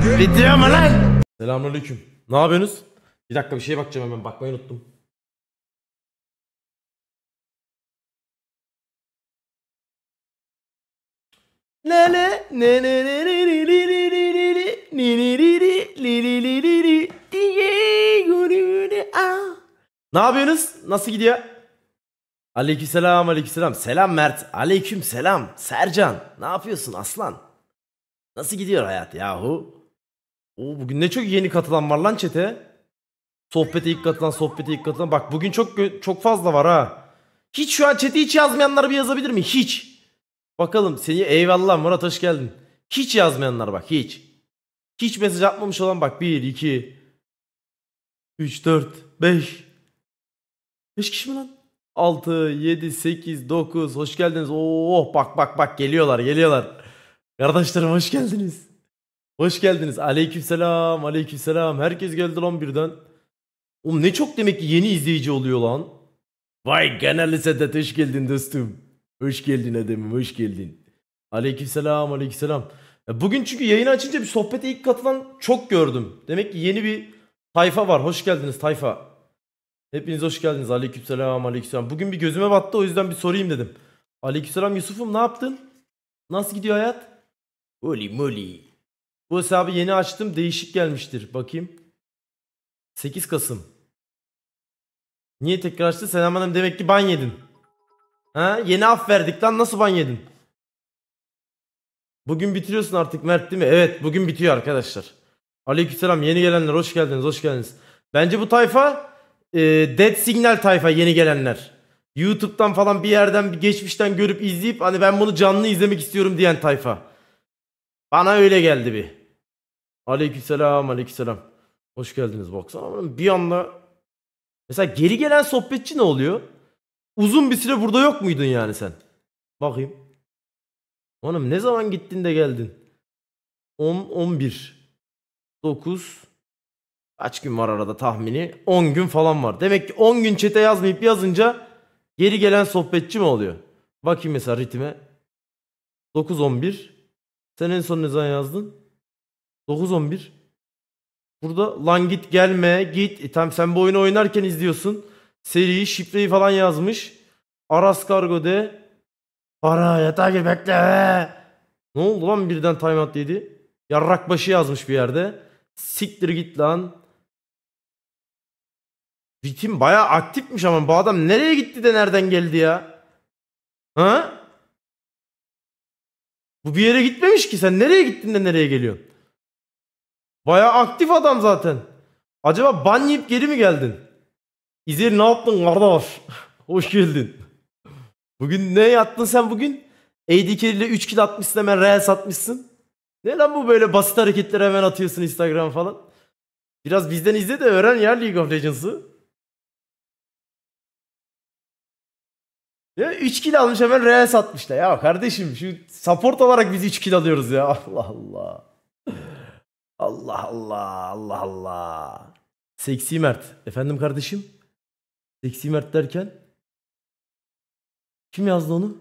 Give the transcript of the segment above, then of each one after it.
Bitiyor mu lan? Selamünaleyküm. Ne yapıyorsunuz? Bir dakika bir şeye bakacağım hemen. Bakmayı unuttum. Ne ne ne ne ne ne ne ne ne ne ne ne ne ne ne ne ne ne ne Aleykümselam aleykümselam. Selam Mert. Aleyküm selam. Sercan. Ne yapıyorsun aslan? Nasıl gidiyor hayat yahu? Oo, bugün ne çok yeni katılan var lan çete. Sohbete ilk katılan, sohbete ilk katılan. Bak bugün çok çok fazla var ha. Hiç şu an chat'e hiç yazmayanlar bir yazabilir mi? Hiç. Bakalım seni eyvallah Murat hoş geldin. Hiç yazmayanlar bak hiç. Hiç mesaj atmamış olan bak 1, 2, 3, 4, 5. 5 kişi mi lan? 6, 7, 8, 9. Hoş geldiniz. Oh bak bak bak geliyorlar geliyorlar. Kardeşlerim hoş geldiniz. Hoş geldiniz. Aleykümselam. Aleykümselam. Herkes geldi lan birden. Oğlum ne çok demek ki yeni izleyici oluyor lan. Vay genel Sedat hoş geldin dostum. Hoş geldin adamım hoş geldin. Aleykümselam aleykümselam. Bugün çünkü yayını açınca bir sohbete ilk katılan çok gördüm. Demek ki yeni bir tayfa var. Hoş geldiniz tayfa. Hepiniz hoş geldiniz. Aleykümselam aleykümselam. Bugün bir gözüme battı o yüzden bir sorayım dedim. Aleykümselam Yusuf'um ne yaptın? Nasıl gidiyor hayat? Oli moli. Bu hesabı yeni açtım değişik gelmiştir. Bakayım. 8 Kasım. Niye tekrar açtı? Selam Hanım demek ki ban yedin. Ha? Yeni af verdik lan nasıl ban yedin? Bugün bitiriyorsun artık Mert değil mi? Evet bugün bitiyor arkadaşlar. Aleykümselam yeni gelenler hoş geldiniz hoş geldiniz. Bence bu tayfa e, Dead Signal tayfa yeni gelenler. YouTube'dan falan bir yerden bir geçmişten görüp izleyip hani ben bunu canlı izlemek istiyorum diyen tayfa. Bana öyle geldi bir. Aleykümselam aleykümselam. Hoş geldiniz baksana. Bir anda mesela geri gelen sohbetçi ne oluyor? Uzun bir süre burada yok muydun yani sen? Bakayım. Oğlum ne zaman gittin de geldin? 10, 11, 9, kaç gün var arada tahmini? 10 gün falan var. Demek ki 10 gün çete yazmayıp yazınca geri gelen sohbetçi mi oluyor? Bakayım mesela ritme. 9, 11. Sen en son ne zaman yazdın? 9-11. Burada lan git gelme git. E, tamam sen bu oyunu oynarken izliyorsun. Seriyi şifreyi falan yazmış. Aras Kargo de. Para yatağa gir bekle. Be. Ne oldu lan birden timeout yedi. Yarrak başı yazmış bir yerde. Siktir git lan. Ritim baya aktifmiş ama bu adam nereye gitti de nereden geldi ya? Ha? Bu bir yere gitmemiş ki sen nereye gittin de nereye geliyorsun? Baya aktif adam zaten. Acaba ban yiyip geri mi geldin? İzir ne yaptın kardeş? Hoş geldin. Bugün ne yattın sen bugün? AD ile 3 kill atmışsın hemen real satmışsın. Ne lan bu böyle basit hareketleri hemen atıyorsun Instagram falan. Biraz bizden izle de öğren ya League of Legends'ı. Ya 3 kill almış hemen real satmışlar. Ya kardeşim şu support olarak biz 3 kill alıyoruz ya. Allah Allah. Allah Allah Allah Allah. Seksi Mert. Efendim kardeşim? Seksi Mert derken? Kim yazdı onu?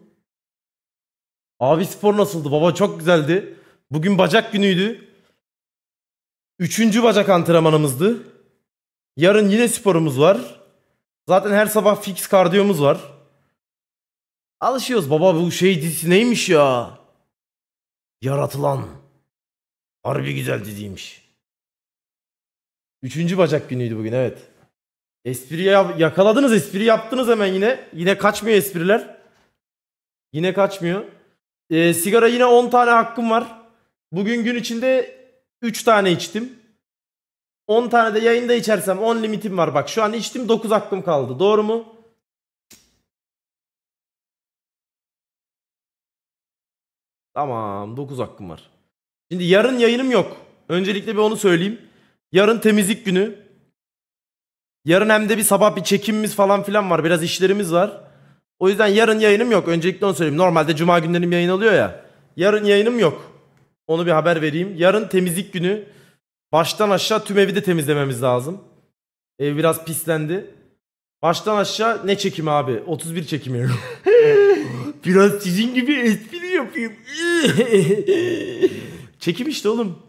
Abi spor nasıldı? Baba çok güzeldi. Bugün bacak günüydü. Üçüncü bacak antrenmanımızdı. Yarın yine sporumuz var. Zaten her sabah fix kardiyomuz var. Alışıyoruz baba bu şey dizisi neymiş ya? Yaratılan. Harbi güzel diziymiş. Üçüncü bacak günüydü bugün evet. Espri yakaladınız espri yaptınız hemen yine. Yine kaçmıyor espriler. Yine kaçmıyor. Ee, sigara yine 10 tane hakkım var. Bugün gün içinde 3 tane içtim. 10 tane de yayında içersem 10 limitim var. Bak şu an içtim 9 hakkım kaldı. Doğru mu? Tamam 9 hakkım var. Şimdi yarın yayınım yok. Öncelikle bir onu söyleyeyim. Yarın temizlik günü. Yarın hem de bir sabah bir çekimimiz falan filan var. Biraz işlerimiz var. O yüzden yarın yayınım yok. Öncelikle onu söyleyeyim. Normalde cuma günlerim yayın alıyor ya. Yarın yayınım yok. Onu bir haber vereyim. Yarın temizlik günü. Baştan aşağı tüm evi de temizlememiz lazım. Ev biraz pislendi. Baştan aşağı ne çekim abi? 31 çekim çekimi. biraz sizin gibi espri yapayım. Çekim işte oğlum.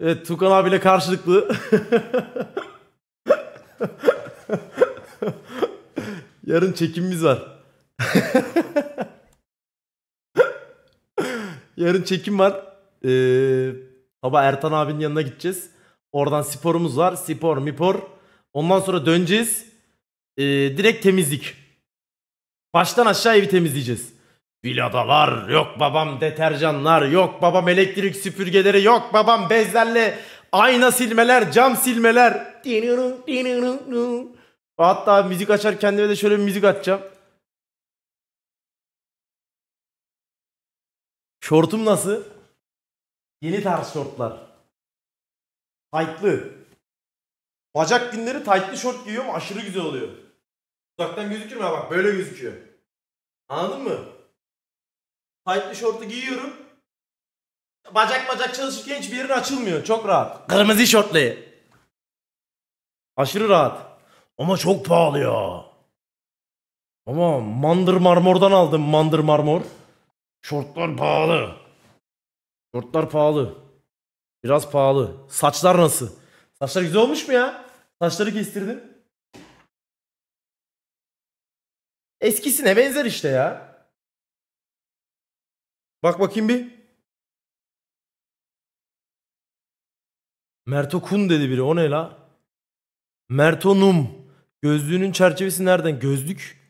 Evet Tukan abiyle karşılıklı. Yarın çekimimiz var. Yarın çekim var. Ee, baba Ertan abinin yanına gideceğiz. Oradan sporumuz var. Spor, mipor. Ondan sonra döneceğiz. Ee, direkt temizlik. Baştan aşağı evi temizleyeceğiz. Viladalar, yok babam deterjanlar, yok babam elektrik süpürgeleri, yok babam bezlerle ayna silmeler, cam silmeler. Hatta müzik açar kendime de şöyle bir müzik açacağım. Şortum nasıl? Yeni tarz şortlar. Taytlı. Bacak günleri taytlı şort giyiyorum aşırı güzel oluyor. Uzaktan gözükür mü? Bak böyle gözüküyor. Anladın mı? Tight'lı şortu giyiyorum. Bacak bacak çalışırken hiçbir yerin açılmıyor. Çok rahat. Kırmızı şortlu. Aşırı rahat. Ama çok pahalı ya. Ama mandır marmordan aldım mandır marmor. Şortlar pahalı. Şortlar pahalı. Biraz pahalı. Saçlar nasıl? Saçlar güzel olmuş mu ya? Saçları kestirdim. Eskisine benzer işte ya. Bak bakayım bir. Mertokun dedi biri. O ne la? Mertonum. Gözlüğünün çerçevesi nereden? Gözlük.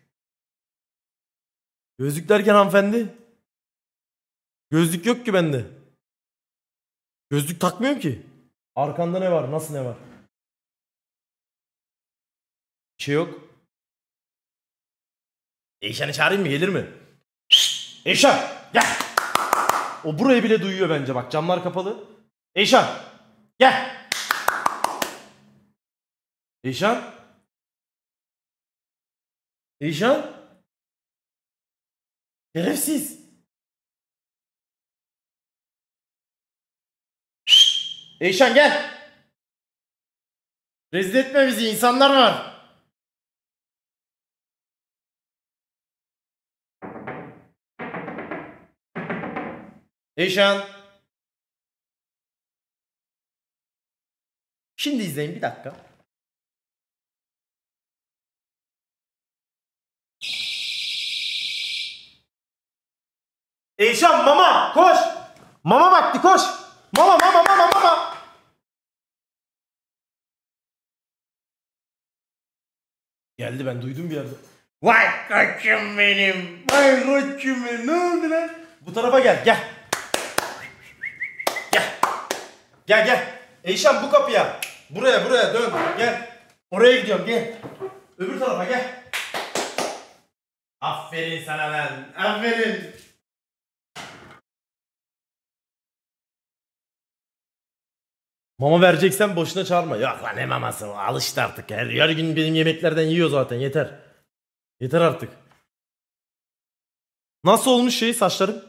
Gözlük derken hanımefendi. Gözlük yok ki bende. Gözlük takmıyorum ki. Arkanda ne var? Nasıl ne var? Bir şey yok. Eyşan'ı çağırayım mı? Gelir mi? Eyşan! Gel! O burayı bile duyuyor bence bak camlar kapalı. Eyşan gel. Eyşan. Eyşan. Şerefsiz. Eyşan gel. Rezil etme bizi insanlar var. Eyşan. Şimdi izleyin bir dakika. Eyşan mama koş. Mama vakti koş. Mama mama mama mama. Geldi ben duydum bir yerde. Vay koçum benim. Vay koçum benim. Ne oldu lan? Bu tarafa gel gel. Gel gel. Eyşan bu kapıya. Buraya buraya dön. Gel. Oraya gidiyorum gel. Öbür tarafa gel. Aferin sana ben. Aferin. Mama vereceksen boşuna çağırma. Yok lan ne maması alıştı artık. Her, her gün benim yemeklerden yiyor zaten yeter. Yeter artık. Nasıl olmuş şey saçlarım?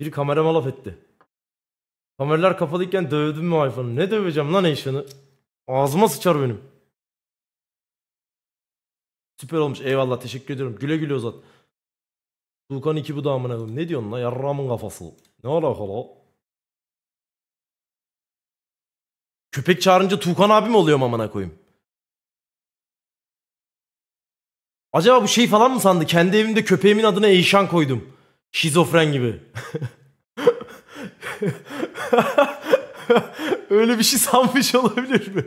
Bir kamerama laf etti. Kameralar kapalıyken dövdüm mü iPhone'u? Ne döveceğim lan Asian'ı? Ağzıma sıçar benim. Süper olmuş. Eyvallah teşekkür ediyorum. Güle güle uzat. Tuğkan iki bu damına koyayım. Ne diyorsun lan? Yarramın kafası. Ne alakalı? Köpek çağırınca Tuğkan abim mi oluyorum amına koyayım? Acaba bu şey falan mı sandı? Kendi evimde köpeğimin adına Eyşan koydum. Şizofren gibi. Öyle bir şey sanmış olabilir mi?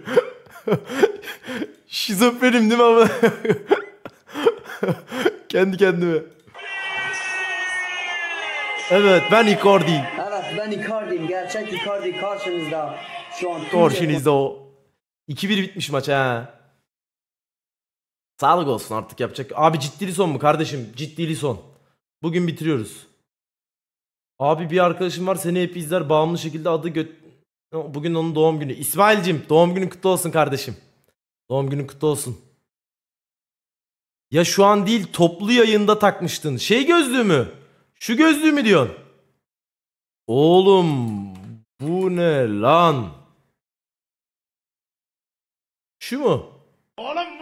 Şizofrenim değil mi ama? Kendi kendime. Evet ben Icardi. Evet ben Icardi'yim. Gerçek Icardi karşınızda. Şu an Karşınızda o. 2-1 bitmiş maç ha. Sağlık olsun artık yapacak. Abi ciddi son mu kardeşim? Ciddi son. Bugün bitiriyoruz. Abi bir arkadaşım var seni hep izler bağımlı şekilde adı gö... Bugün onun doğum günü. İsmail'cim doğum günün kutlu olsun kardeşim. Doğum günün kutlu olsun. Ya şu an değil toplu yayında takmıştın. Şey gözlüğü mü? Şu gözlüğü mü diyorsun? Oğlum bu ne lan? Şu mu? Oğlum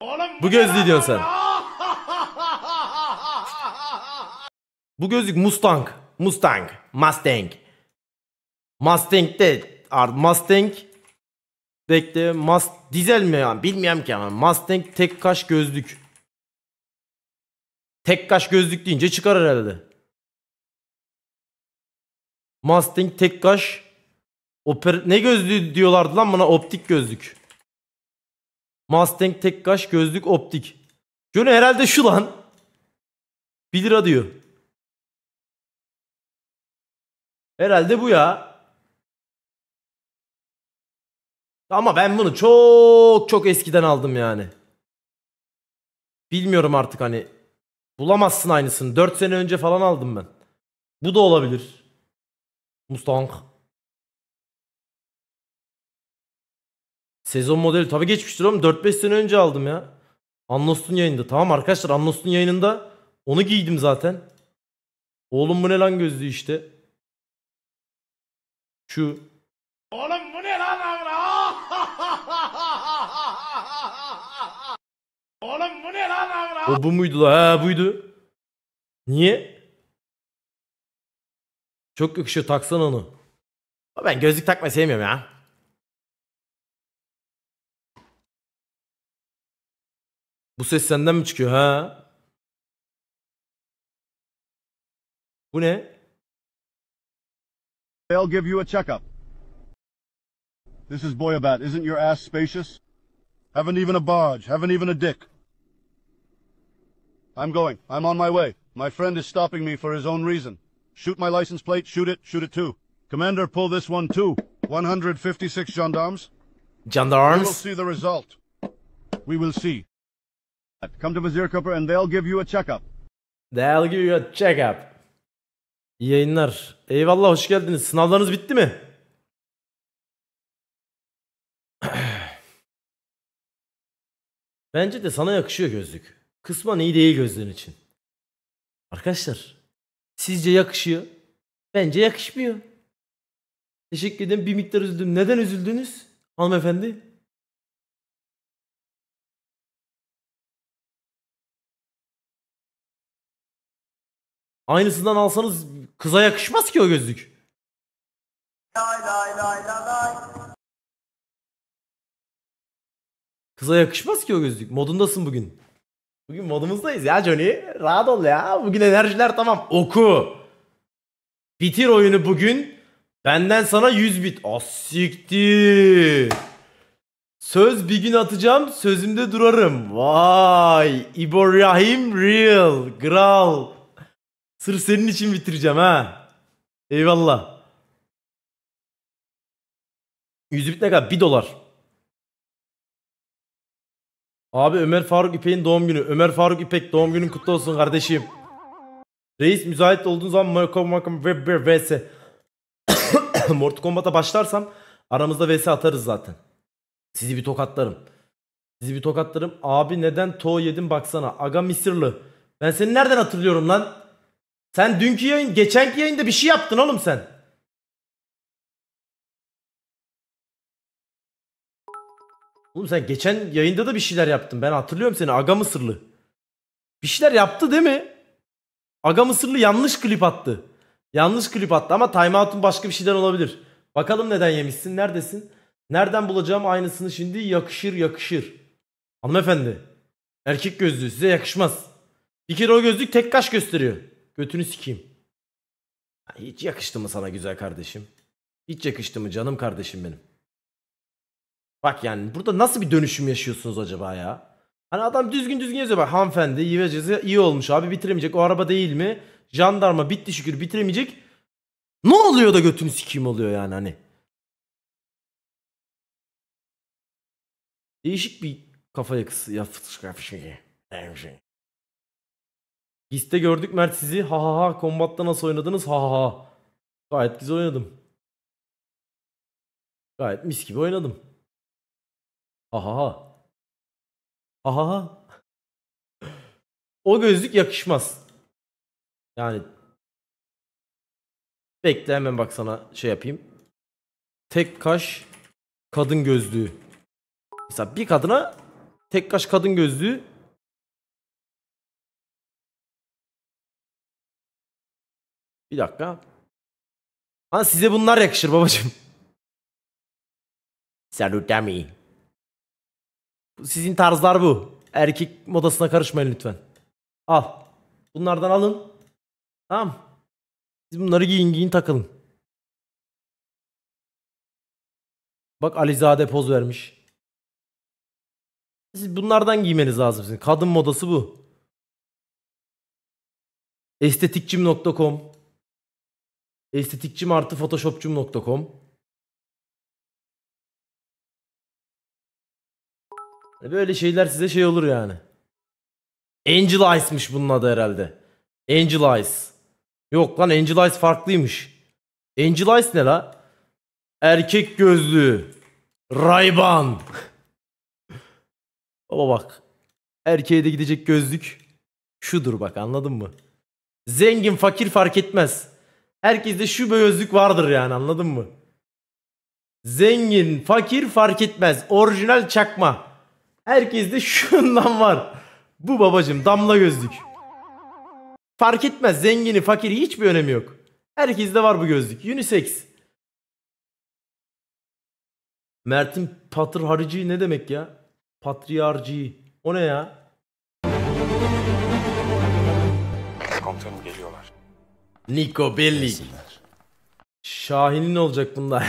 Oğlum bu gözlüğü diyorsun sen. bu gözlük Mustang. Mustang. Mustang. Mustang Mustang'de Mustang bekle Must dizel mi yani bilmiyorum ki ama Mustang tek kaş gözlük. Tek kaş gözlük deyince çıkar herhalde. Mustang tek kaş Oper ne gözlüğü diyorlardı lan buna optik gözlük. Mustang tek kaş gözlük optik. Johnny herhalde şu lan. 1 lira diyor. Herhalde bu ya. Ama ben bunu çok çok eskiden aldım yani. Bilmiyorum artık hani. Bulamazsın aynısını. 4 sene önce falan aldım ben. Bu da olabilir. Mustang. Sezon modeli tabii geçmiştir oğlum 4-5 sene önce aldım ya. Anlost'un yayında. Tamam arkadaşlar Anlost'un yayınında onu giydim zaten. Oğlum bu ne lan gözlüğü işte. Şu. Oğlum bu ne lan amına? Oğlum bu ne lan amına? O bu muydu la? He buydu. Niye? Çok yakışıyor taksan onu. Ben gözlük takmayı sevmiyorum ya. Bu ses senden mi çıkıyor ha? Bu ne? They'll give you a checkup. This is Boyabat. Isn't your ass spacious? Haven't even a barge. Haven't even a dick. I'm going. I'm on my way. My friend is stopping me for his own reason. Shoot my license plate. Shoot it. Shoot it too. Commander, pull this one too. 156 gendarmes. Gendarmes? We will see the result. We will see. Come to Vizier Cooper and they'll give you a checkup. They'll give you a checkup. İyi yayınlar. Eyvallah hoş geldiniz. Sınavlarınız bitti mi? Bence de sana yakışıyor gözlük. Kısmen iyi değil gözlüğün için. Arkadaşlar sizce yakışıyor? Bence yakışmıyor. Teşekkür ederim. Bir miktar üzüldüm. Neden üzüldünüz hanımefendi? Aynısından alsanız kıza yakışmaz ki o gözlük. Lay Kıza yakışmaz ki o gözlük. Modundasın bugün. Bugün modumuzdayız ya Johnny. Rahat ol ya. Bugün enerjiler tamam. Oku. Bitir oyunu bugün. Benden sana 100 bit. Asiktir. Ah, Söz bir gün atacağım. Sözümde durarım. Vay. İbrahim Real. Gral. Sırf senin için bitireceğim ha. Eyvallah. Yüzük ne kadar? 1 dolar. Abi Ömer Faruk İpek'in doğum günü. Ömer Faruk İpek doğum günün kutlu olsun kardeşim. Reis müsait olduğun zaman Mortal Kombat vs. Mortal Kombat'a başlarsam aramızda vs atarız zaten. Sizi bir tokatlarım. Sizi bir tokatlarım. Abi neden to yedim baksana. Aga Mısırlı. Ben seni nereden hatırlıyorum lan? Sen dünkü yayın, geçenki yayında bir şey yaptın oğlum sen. Oğlum sen geçen yayında da bir şeyler yaptın. Ben hatırlıyorum seni. Aga Mısırlı. Bir şeyler yaptı değil mi? Aga Mısırlı yanlış klip attı. Yanlış klip attı ama timeout'un başka bir şeyden olabilir. Bakalım neden yemişsin? Neredesin? Nereden bulacağım aynısını şimdi? Yakışır yakışır. Hanımefendi. Erkek gözlüğü size yakışmaz. Bir kere o gözlük tek kaş gösteriyor. Götünü sikeyim. Hiç yakıştı mı sana güzel kardeşim? Hiç yakıştı mı canım kardeşim benim? Bak yani burada nasıl bir dönüşüm yaşıyorsunuz acaba ya? Hani adam düzgün düzgün yazıyor bak hanımefendi yivecesi iyi olmuş abi bitiremeyecek o araba değil mi? Jandarma bitti şükür bitiremeyecek. Ne oluyor da götünü sikeyim oluyor yani hani? Değişik bir kafa yapısı yapısı şey. şey, şey. Histe gördük Mert sizi. Ha ha ha. Kombatta nasıl oynadınız? Ha ha ha. Gayet güzel oynadım. Gayet mis gibi oynadım. Ha ha ha. Ha ha ha. O gözlük yakışmaz. Yani Bekle hemen bak sana şey yapayım. Tek kaş kadın gözlüğü. Mesela bir kadına tek kaş kadın gözlüğü Bir dakika. Ha size bunlar yakışır babacım. Salutami. Sizin tarzlar bu. Erkek modasına karışmayın lütfen. Al. Bunlardan alın. Tamam. Siz bunları giyin giyin takılın. Bak Alizade poz vermiş. Siz bunlardan giymeniz lazım sizin. Kadın modası bu. Estetikcim.com Estetikçim artı photoshopçum.com hani Böyle şeyler size şey olur yani. Angel Eyes'miş bunun adı herhalde. Angel Eyes. Yok lan Angel Eyes farklıymış. Angel Eyes ne la? Erkek gözlü Rayban. Baba bak. Erkeğe de gidecek gözlük şudur bak anladın mı? Zengin fakir fark etmez. Herkeste şu beyözlük vardır yani anladın mı? Zengin, fakir fark etmez. Orijinal çakma. Herkeste şundan var. Bu babacım damla gözlük. Fark etmez zengini, fakiri hiçbir önemi yok. Herkeste var bu gözlük. Unisex. Mert'in patriarcı ne demek ya? Patriarcı. O ne ya? Komutanım geliyorlar. Nico Bellic. Şahin'in olacak bunda.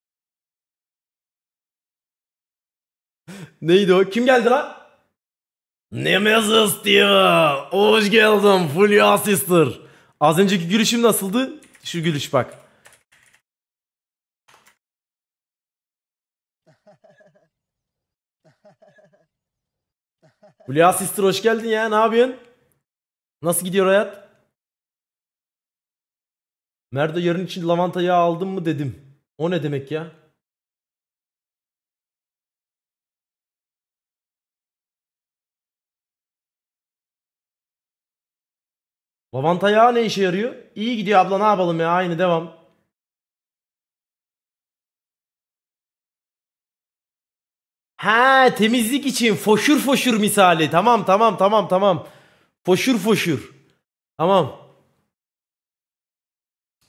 Neydi o? Kim geldi lan? Nemesis diyor. Hoş geldin Fulya Sister. Az önceki gülüşüm nasıldı? Şu gülüş bak. Fulya Sister hoş geldin ya. Ne yapıyorsun? Nasıl gidiyor hayat? Merdo yarın için lavanta yağı aldın mı dedim. O ne demek ya? Lavanta yağı ne işe yarıyor? İyi gidiyor abla ne yapalım ya aynı devam. Ha temizlik için foşur foşur misali. Tamam tamam tamam tamam. Foşur foşur. Tamam.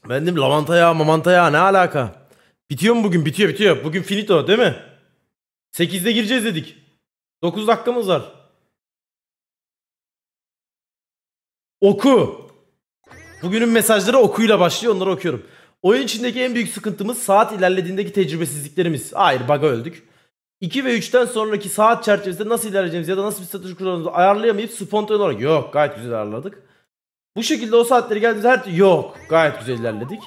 Ben dedim lavanta yağı mamanta yağı ne alaka? Bitiyor mu bugün? Bitiyor bitiyor. Bugün finito değil mi? 8'de gireceğiz dedik. 9 dakikamız var. Oku. Bugünün mesajları okuyla başlıyor. Onları okuyorum. Oyun içindeki en büyük sıkıntımız saat ilerlediğindeki tecrübesizliklerimiz. Hayır baga öldük. 2 ve 3'ten sonraki saat çerçevesinde nasıl ilerleyeceğimizi ya da nasıl bir strateji kullanacağımızı ayarlayamayıp spontane olarak yok gayet güzel ayarladık. Bu şekilde o saatleri geldiğimizde her yok gayet güzel ilerledik.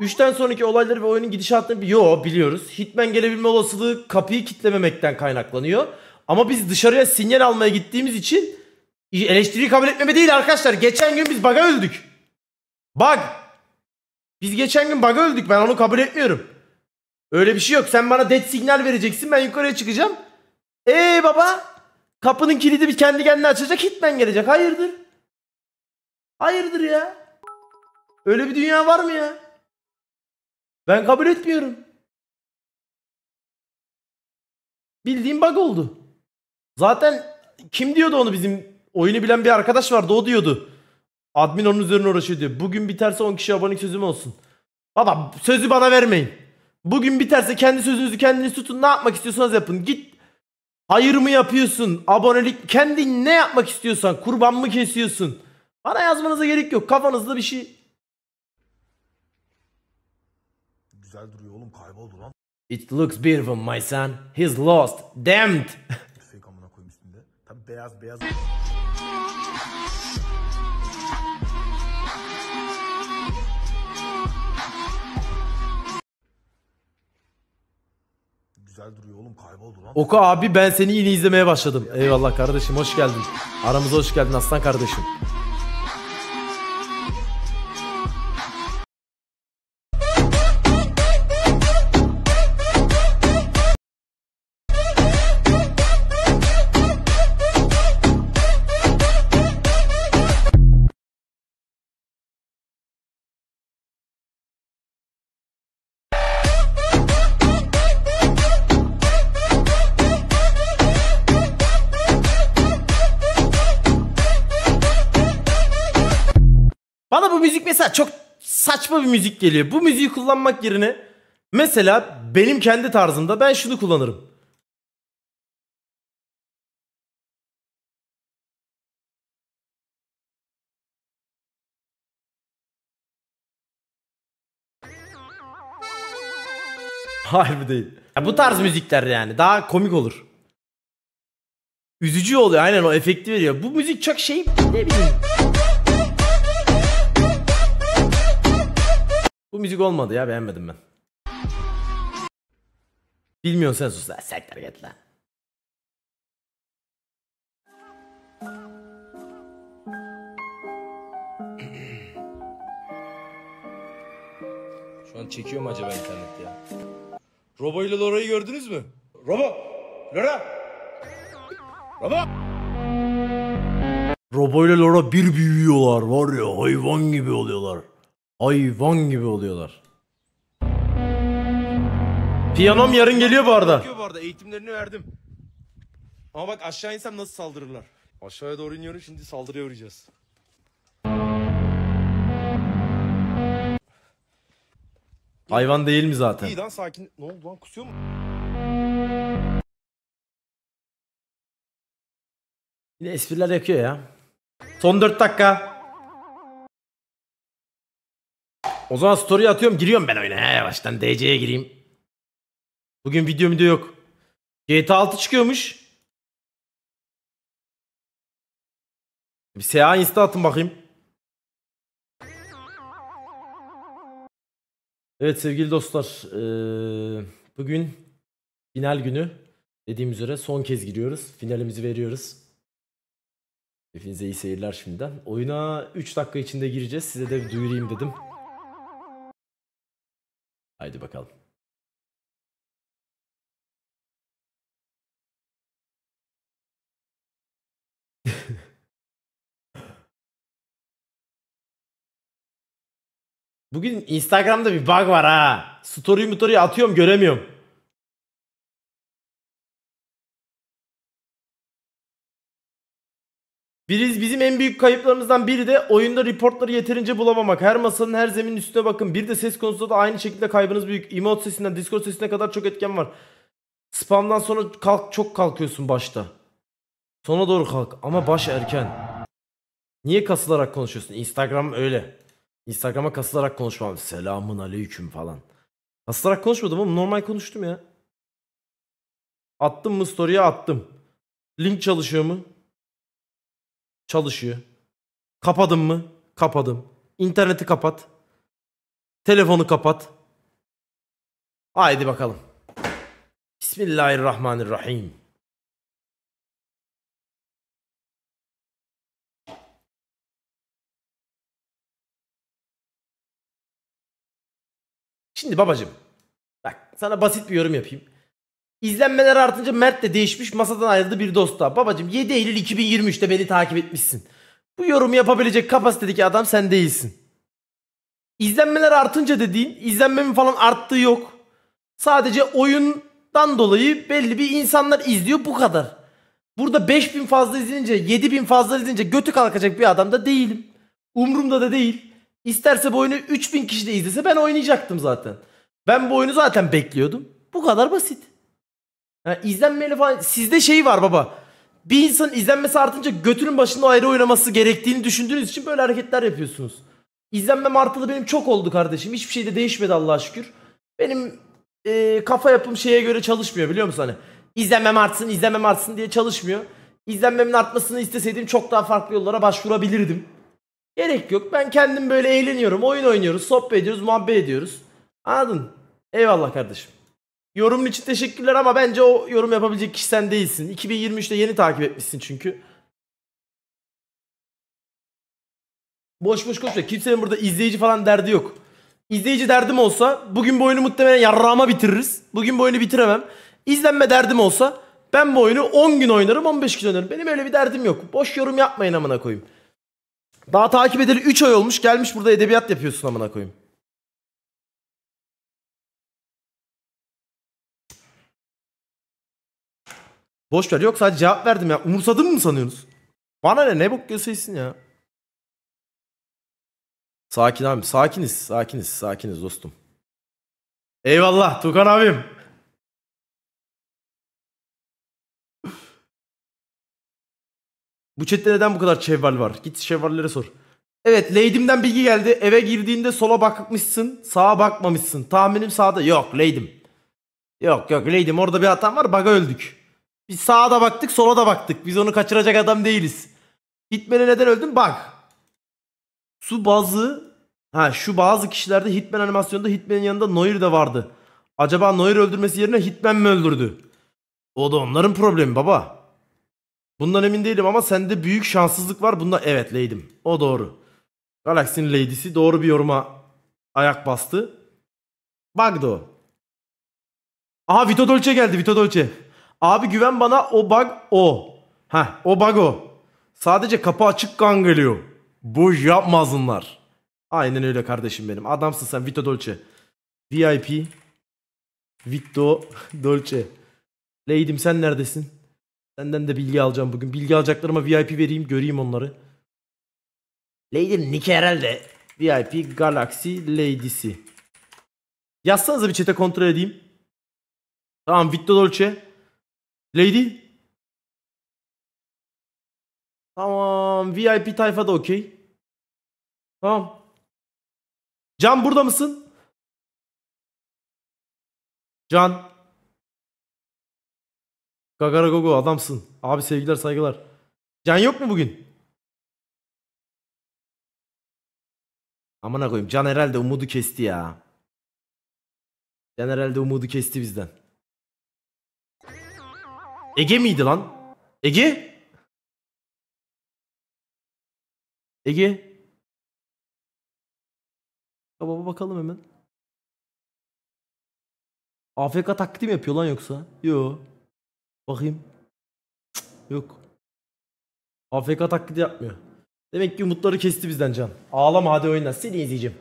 3'ten sonraki olayları ve oyunun gidişatını bir yok biliyoruz. Hitman gelebilme olasılığı kapıyı kitlememekten kaynaklanıyor. Ama biz dışarıya sinyal almaya gittiğimiz için eleştiriyi kabul etmeme değil arkadaşlar. Geçen gün biz baga öldük. Bug. Biz geçen gün baga öldük ben onu kabul etmiyorum. Öyle bir şey yok. Sen bana dead signal vereceksin. Ben yukarıya çıkacağım. Ee baba? Kapının kilidi bir kendi kendine açacak. Hitman gelecek. Hayırdır? Hayırdır ya? Öyle bir dünya var mı ya? Ben kabul etmiyorum. Bildiğim bug oldu. Zaten kim diyordu onu bizim oyunu bilen bir arkadaş vardı o diyordu. Admin onun üzerine uğraşıyor diyor. Bugün biterse 10 kişi abone sözüm olsun. Baba sözü bana vermeyin. Bugün biterse kendi sözünüzü kendiniz tutun. Ne yapmak istiyorsanız yapın. Git hayır mı yapıyorsun? Abonelik kendin ne yapmak istiyorsan kurban mı kesiyorsun? Bana yazmanıza gerek yok. Kafanızda bir şey. Güzel duruyor oğlum kayboldu lan. It looks beautiful my son. He's lost. Damned. Fake amına koyayım üstünde. Tabii beyaz beyaz. Güzel duruyor oğlum kayboldu lan. Oku abi ben seni yine izlemeye başladım. Eyvallah kardeşim hoş geldin. Aramıza hoş geldin aslan kardeşim. saçma bir müzik geliyor. Bu müziği kullanmak yerine mesela benim kendi tarzımda ben şunu kullanırım. Harbi değil. Ya bu tarz müzikler yani daha komik olur. Üzücü oluyor aynen o efekti veriyor. Bu müzik çok şey ne bileyim. Bu müzik olmadı ya beğenmedim ben. Bilmiyorsun sen sus lan. Sektir git lan. Şu an çekiyor mu acaba internet ya? Robo ile Lora'yı gördünüz mü? Robo! Lora! Robo! Robo ile Lora bir büyüyorlar var ya hayvan gibi oluyorlar. Hayvan gibi oluyorlar. Piyanom yarın geliyor bu arada. Bakıyor bu arada eğitimlerini verdim. Ama bak aşağı insem nasıl saldırırlar. Aşağıya doğru iniyorum şimdi saldırıya uğrayacağız. Hayvan değil mi zaten? İyi lan sakin. Ne oldu lan kusuyor mu? Yine espriler yakıyor ya. Son 4 dakika. O zaman story atıyorum giriyorum ben oyuna. He, yavaştan DC'ye gireyim. Bugün video video yok. GTA 6 çıkıyormuş. Bir SA insta atın bakayım. Evet sevgili dostlar. Ee, bugün final günü. Dediğim üzere son kez giriyoruz. Finalimizi veriyoruz. Hepinize iyi seyirler şimdiden. Oyuna 3 dakika içinde gireceğiz. Size de duyurayım dedim. Haydi bakalım. Bugün Instagram'da bir bug var ha. Story atıyorum göremiyorum. Biriz, bizim en büyük kayıplarımızdan biri de oyunda reportları yeterince bulamamak. Her masanın her zeminin üstüne bakın. Bir de ses konusunda da aynı şekilde kaybınız büyük. Emote sesinden Discord sesine kadar çok etken var. Spamdan sonra kalk çok kalkıyorsun başta. Sona doğru kalk ama baş erken. Niye kasılarak konuşuyorsun? Instagram öyle. Instagram'a kasılarak konuşmam. Selamun aleyküm falan. Kasılarak konuşmadım ama normal konuştum ya. Attım mı story'e attım. Link çalışıyor mu? Çalışıyor. Kapadım mı? Kapadım. İnterneti kapat. Telefonu kapat. Haydi bakalım. Bismillahirrahmanirrahim. Şimdi babacım. Bak sana basit bir yorum yapayım. İzlenmeler artınca Mert de değişmiş masadan ayrıldı bir dost Babacım 7 Eylül 2023'te beni takip etmişsin. Bu yorumu yapabilecek kapasitedeki adam sen değilsin. İzlenmeler artınca dediğin izlenmemin falan arttığı yok. Sadece oyundan dolayı belli bir insanlar izliyor bu kadar. Burada 5000 fazla izlenince 7000 fazla izlenince götü kalkacak bir adam da değilim. Umrumda da değil. İsterse bu oyunu 3000 kişi de izlese ben oynayacaktım zaten. Ben bu oyunu zaten bekliyordum. Bu kadar basit. Ha, izlenmeli falan. Sizde şey var baba. Bir insan izlenmesi artınca götünün başında ayrı oynaması gerektiğini düşündüğünüz için böyle hareketler yapıyorsunuz. İzlenme artılı benim çok oldu kardeşim. Hiçbir şey de değişmedi Allah'a şükür. Benim e, kafa yapım şeye göre çalışmıyor biliyor musun hani? İzlenmem artsın, izlenmem artsın diye çalışmıyor. İzlenmemin artmasını isteseydim çok daha farklı yollara başvurabilirdim. Gerek yok. Ben kendim böyle eğleniyorum. Oyun oynuyoruz, sohbet ediyoruz, muhabbet ediyoruz. Anladın? Eyvallah kardeşim. Yorumun için teşekkürler ama bence o yorum yapabilecek kişi sen değilsin. 2023'te yeni takip etmişsin çünkü. Boş boş konuşma. Kimsenin burada izleyici falan derdi yok. İzleyici derdim olsa bugün bu oyunu muhtemelen yarrağıma bitiririz. Bugün bu oyunu bitiremem. İzlenme derdim olsa ben bu oyunu 10 gün oynarım 15 gün oynarım. Benim öyle bir derdim yok. Boş yorum yapmayın amına koyayım. Daha takip edeli 3 ay olmuş gelmiş burada edebiyat yapıyorsun amına koyayım. Boş ver yok sadece cevap verdim ya. Umursadın mı sanıyorsunuz? Bana ne ne bok göseysin ya. Sakin abi sakiniz sakiniz sakiniz dostum. Eyvallah Tukan abim. Bu chatte neden bu kadar çevval var? Git şevvallere sor. Evet Lady'mden bilgi geldi. Eve girdiğinde sola bakmışsın sağa bakmamışsın. Tahminim sağda. Yok Lady'm. Yok yok Lady'm orada bir hatam var baga öldük. Biz sağa da baktık sola da baktık. Biz onu kaçıracak adam değiliz. Hitman'e neden öldüm? Bak. Su bazı... Ha şu bazı kişilerde Hitman animasyonunda Hitman'in yanında Noir de vardı. Acaba Noir öldürmesi yerine Hitman mi öldürdü? O da onların problemi baba. Bundan emin değilim ama sende büyük şanssızlık var. Bunda evet Lady'm. O doğru. Galaxy'nin Lady'si doğru bir yoruma ayak bastı. Bug'dı o. Aha Vito Dolce geldi Vito Dolce. Abi güven bana o bug o. Ha o bug o. Sadece kapı açık kan geliyor. Bu yapmazınlar. Aynen öyle kardeşim benim. Adamsın sen Vito Dolce. VIP. Vito Dolce. Lady'm sen neredesin? Senden de bilgi alacağım bugün. Bilgi alacaklarıma VIP vereyim göreyim onları. Lady'm nick herhalde. VIP Galaxy Lady'si. Yazsanıza bir çete kontrol edeyim. Tamam Vito Dolce. Lady? Tamam. VIP tayfa da okey. Tamam. Can burada mısın? Can. Gagara gogo adamsın. Abi sevgiler saygılar. Can yok mu bugün? Amına koyayım. Can herhalde umudu kesti ya. Can herhalde umudu kesti bizden. Ege miydi lan? Ege? Ege? Baba bakalım hemen. AFK taklidi yapıyor lan yoksa? Yo. Bakayım. yok. AFK taklidi yapmıyor. Demek ki umutları kesti bizden can. Ağlama hadi oynasın Seni izleyeceğim.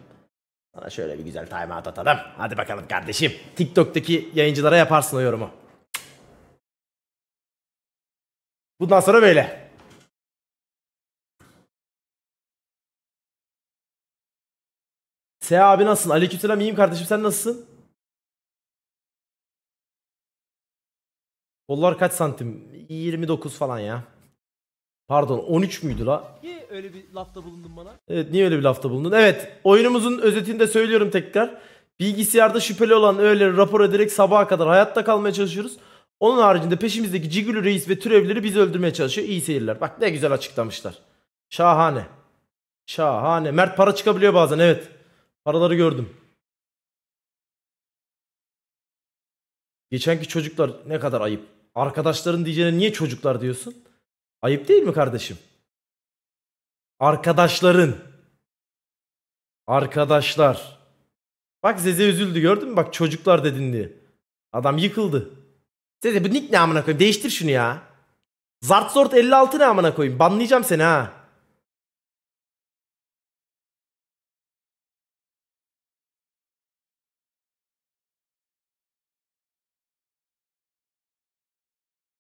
Sana şöyle bir güzel timeout atalım. Hadi bakalım kardeşim. TikTok'taki yayıncılara yaparsın o yorumu. Bundan sonra böyle. Se abi nasılsın? Aleykümselam iyiyim kardeşim sen nasılsın? Kollar kaç santim? 29 falan ya. Pardon 13 müydü la? Niye öyle bir lafta bulundun bana? Evet niye öyle bir lafta bulundun? Evet oyunumuzun özetini de söylüyorum tekrar. Bilgisayarda şüpheli olan öğeleri rapor ederek sabaha kadar hayatta kalmaya çalışıyoruz. Onun haricinde peşimizdeki Cigülü Reis ve türevleri bizi öldürmeye çalışıyor. İyi seyirler. Bak ne güzel açıklamışlar. Şahane. Şahane. Mert para çıkabiliyor bazen evet. Paraları gördüm. Geçenki çocuklar ne kadar ayıp. Arkadaşların diyeceğine niye çocuklar diyorsun? Ayıp değil mi kardeşim? Arkadaşların. Arkadaşlar. Bak Zeze üzüldü gördün mü? Bak çocuklar dedin diye. Adam yıkıldı. Size bu nick ne amına koyayım? Değiştir şunu ya. Zartzort 56 ne amına koyayım? Banlayacağım seni ha.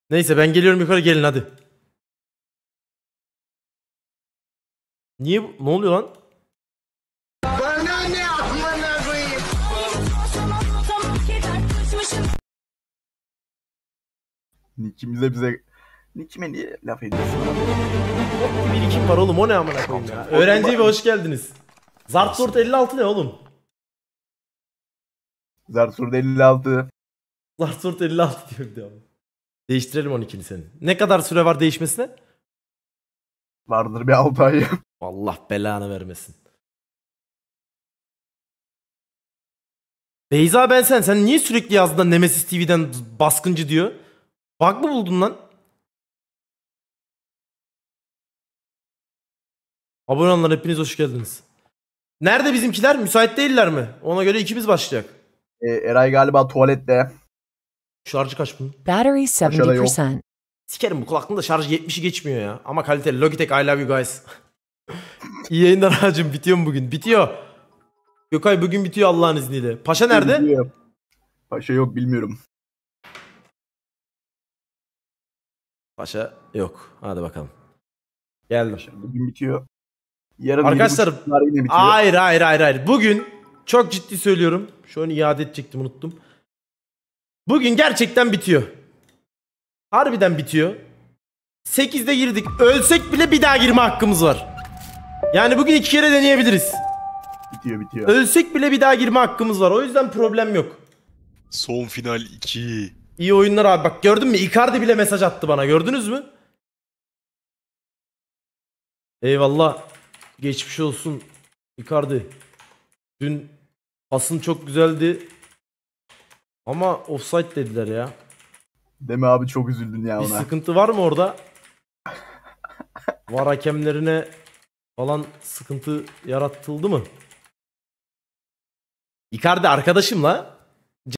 Neyse ben geliyorum yukarı gelin hadi. Niye bu ne oluyor lan? Nick'imize bize nikime niye laf ediyorsun? Hop gibi nikim var oğlum o ne amına koyayım ya. Öğrenci ve hoş geldiniz. Zartort 56 ne oğlum? Zartort 56. Zartort 56 diyor bir de abi. Değiştirelim 12'ni senin. Ne kadar süre var değişmesine? Vardır bir 6 ay. Allah belanı vermesin. Beyza ben sen. Sen niye sürekli yazdığında Nemesis TV'den baskıncı diyor? Bak mı buldun lan? Abone olanlar hepiniz hoş geldiniz. Nerede bizimkiler? Müsait değiller mi? Ona göre ikimiz başlayacak. E, Eray galiba tuvalette. Şarjı kaç bunun? Battery Aşağıda yok. 70%. Sikerim bu kulaklığın şarj 70'i geçmiyor ya. Ama kaliteli. Logitech I love you guys. İyi yayınlar hacım. Bitiyor mu bugün? Bitiyor. Gökay bugün bitiyor Allah'ın izniyle. Paşa nerede? Bilmiyorum. Paşa yok bilmiyorum. Paşa yok. Hadi bakalım. Geldim. Bugün bitiyor. Yarın Arkadaşlar yine bitiyor. hayır hayır hayır hayır. Bugün çok ciddi söylüyorum. Şu an iade edecektim unuttum. Bugün gerçekten bitiyor. Harbiden bitiyor. 8'de girdik. Ölsek bile bir daha girme hakkımız var. Yani bugün iki kere deneyebiliriz. Bitiyor bitiyor. Ölsek bile bir daha girme hakkımız var. O yüzden problem yok. Son final 2. İyi oyunlar abi bak gördün mü? Icardi bile mesaj attı bana gördünüz mü? Eyvallah. Geçmiş olsun Icardi. Dün pasın çok güzeldi. Ama offside dediler ya. Deme abi çok üzüldün ya ona. Bir sıkıntı var mı orada? Var hakemlerine falan sıkıntı yaratıldı mı? Icardi arkadaşım la.